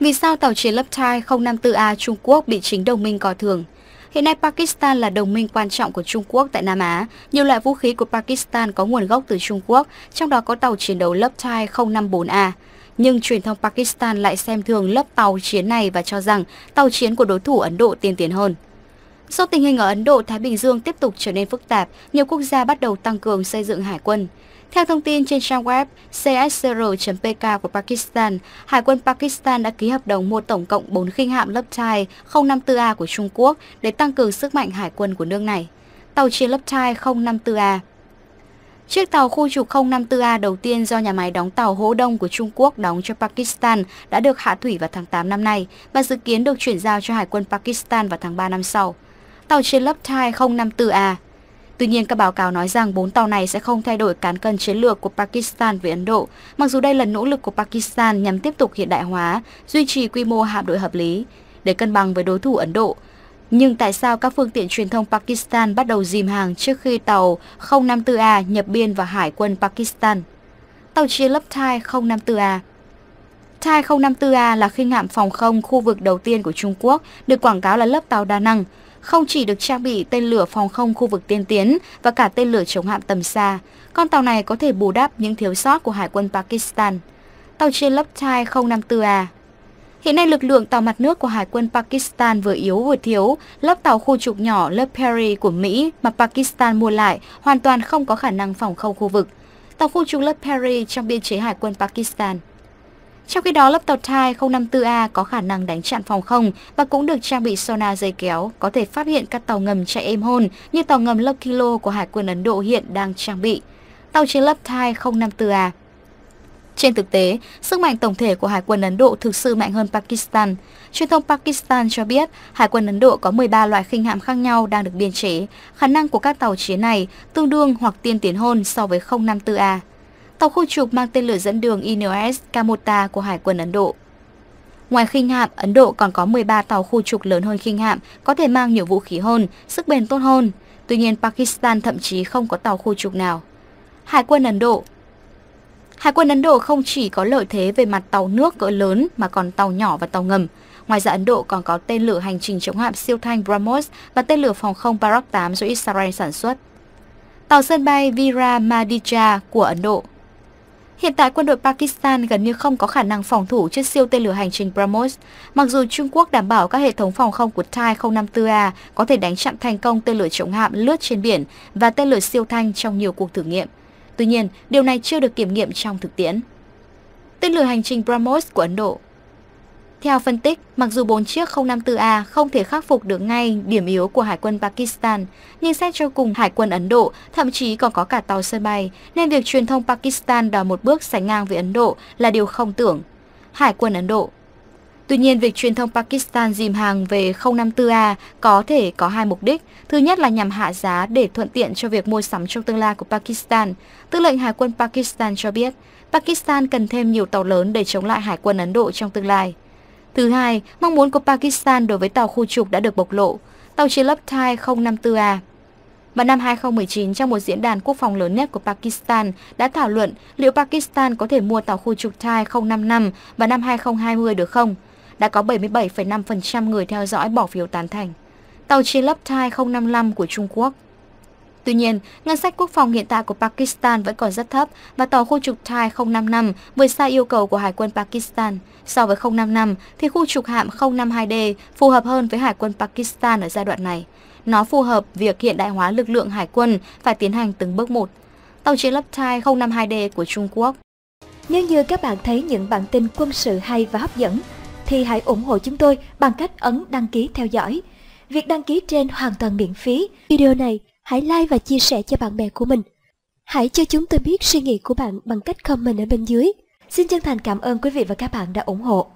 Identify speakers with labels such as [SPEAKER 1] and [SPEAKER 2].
[SPEAKER 1] Vì sao tàu chiến lớp Luptai 054A Trung Quốc bị chính đồng minh coi thường? Hiện nay Pakistan là đồng minh quan trọng của Trung Quốc tại Nam Á. Nhiều loại vũ khí của Pakistan có nguồn gốc từ Trung Quốc, trong đó có tàu chiến đấu Luptai 054A. Nhưng truyền thông Pakistan lại xem thường lớp tàu chiến này và cho rằng tàu chiến của đối thủ Ấn Độ tiên tiến hơn. Sau tình hình ở Ấn Độ, Thái Bình Dương tiếp tục trở nên phức tạp, nhiều quốc gia bắt đầu tăng cường xây dựng hải quân. Theo thông tin trên trang web csr.pk của Pakistan, Hải quân Pakistan đã ký hợp đồng mua tổng cộng 4 khinh hạm lớp Thai 054A của Trung Quốc để tăng cường sức mạnh hải quân của nước này. Tàu chiến lớp Thai 054A Chiếc tàu khu trục 054A đầu tiên do nhà máy đóng tàu Hỗ Đông của Trung Quốc đóng cho Pakistan đã được hạ thủy vào tháng 8 năm nay và dự kiến được chuyển giao cho Hải quân Pakistan vào tháng 3 năm sau tàu chiến lớp Thai 054A. Tuy nhiên, các báo cáo nói rằng bốn tàu này sẽ không thay đổi cán cân chiến lược của Pakistan với Ấn Độ, mặc dù đây là nỗ lực của Pakistan nhằm tiếp tục hiện đại hóa, duy trì quy mô hạm đội hợp lý để cân bằng với đối thủ Ấn Độ. Nhưng tại sao các phương tiện truyền thông Pakistan bắt đầu dìm hàng trước khi tàu 054A nhập biên vào Hải quân Pakistan? Tàu chiến lớp Thai 054A Thai 054A là khinh hạm phòng không khu vực đầu tiên của Trung Quốc, được quảng cáo là lớp tàu đa năng, không chỉ được trang bị tên lửa phòng không khu vực tiên tiến và cả tên lửa chống hạm tầm xa, con tàu này có thể bù đắp những thiếu sót của Hải quân Pakistan. Tàu chiến Loptai 054A Hiện nay lực lượng tàu mặt nước của Hải quân Pakistan vừa yếu vừa thiếu, lớp tàu khu trục nhỏ lớp Perry của Mỹ mà Pakistan mua lại hoàn toàn không có khả năng phòng không khu vực. Tàu khu trục lớp Perry trong biên chế Hải quân Pakistan – trong khi đó, lớp tàu Thai 054A có khả năng đánh chặn phòng không và cũng được trang bị sonar dây kéo, có thể phát hiện các tàu ngầm chạy êm hôn như tàu ngầm Lokilo của Hải quân Ấn Độ hiện đang trang bị. Tàu chiến lớp Thai 054A trên thực tế, sức mạnh tổng thể của Hải quân Ấn Độ thực sự mạnh hơn Pakistan. Truyền thông Pakistan cho biết, Hải quân Ấn Độ có 13 loại khinh hạm khác nhau đang được biên chế. Khả năng của các tàu chiến này tương đương hoặc tiên tiến hơn so với 054A tàu khu trục mang tên lửa dẫn đường INS Kamota của Hải quân Ấn Độ. Ngoài khinh hạm, Ấn Độ còn có 13 tàu khu trục lớn hơn khinh hạm, có thể mang nhiều vũ khí hơn, sức bền tốt hơn. Tuy nhiên, Pakistan thậm chí không có tàu khu trục nào. Hải quân Ấn Độ Hải quân Ấn Độ không chỉ có lợi thế về mặt tàu nước cỡ lớn mà còn tàu nhỏ và tàu ngầm. Ngoài ra Ấn Độ còn có tên lửa hành trình chống hạm siêu thanh BrahMos và tên lửa phòng không Barak 8 do Israel sản xuất. Tàu sân bay Vira Maditya của Ấn Độ Hiện tại quân đội Pakistan gần như không có khả năng phòng thủ trước siêu tên lửa hành trình BrahMos, mặc dù Trung Quốc đảm bảo các hệ thống phòng không của Type 054 a có thể đánh chặn thành công tên lửa chống hạm lướt trên biển và tên lửa siêu thanh trong nhiều cuộc thử nghiệm. Tuy nhiên, điều này chưa được kiểm nghiệm trong thực tiễn. Tên lửa hành trình BrahMos của Ấn Độ theo phân tích, mặc dù bốn chiếc 054A không thể khắc phục được ngay điểm yếu của Hải quân Pakistan, nhưng xét cho cùng Hải quân Ấn Độ thậm chí còn có cả tàu sân bay, nên việc truyền thông Pakistan đòi một bước sánh ngang với Ấn Độ là điều không tưởng. Hải quân Ấn Độ Tuy nhiên, việc truyền thông Pakistan dìm hàng về 054A có thể có hai mục đích. Thứ nhất là nhằm hạ giá để thuận tiện cho việc mua sắm trong tương lai của Pakistan. Tư lệnh Hải quân Pakistan cho biết, Pakistan cần thêm nhiều tàu lớn để chống lại Hải quân Ấn Độ trong tương lai. Thứ hai, mong muốn của Pakistan đối với tàu khu trục đã được bộc lộ, tàu chiến lớp Thai 054A. Vào năm 2019, trong một diễn đàn quốc phòng lớn nhất của Pakistan đã thảo luận liệu Pakistan có thể mua tàu khu trục Thai 055 vào năm 2020 được không? Đã có 77,5% người theo dõi bỏ phiếu tán thành. Tàu chiến lớp Thai 055 của Trung Quốc Tuy nhiên, ngân sách quốc phòng hiện tại của Pakistan vẫn còn rất thấp và tàu khu trục Thai 055 vượt xa yêu cầu của Hải quân Pakistan. So với 055 thì khu trục hạm 052D phù hợp hơn với Hải quân Pakistan ở giai đoạn này. Nó phù hợp việc hiện đại hóa lực lượng hải quân phải tiến hành từng bước một. Tàu chiến lấp Thai 052D của Trung Quốc Nếu như các bạn thấy những bản tin quân sự hay và hấp dẫn, thì hãy ủng hộ chúng tôi bằng cách ấn đăng ký theo dõi. Việc đăng ký trên hoàn toàn miễn phí. Video này hãy like và chia sẻ cho bạn bè của mình. Hãy cho chúng tôi biết suy nghĩ của bạn bằng cách comment ở bên dưới. Xin chân thành cảm ơn quý vị và các bạn đã ủng hộ.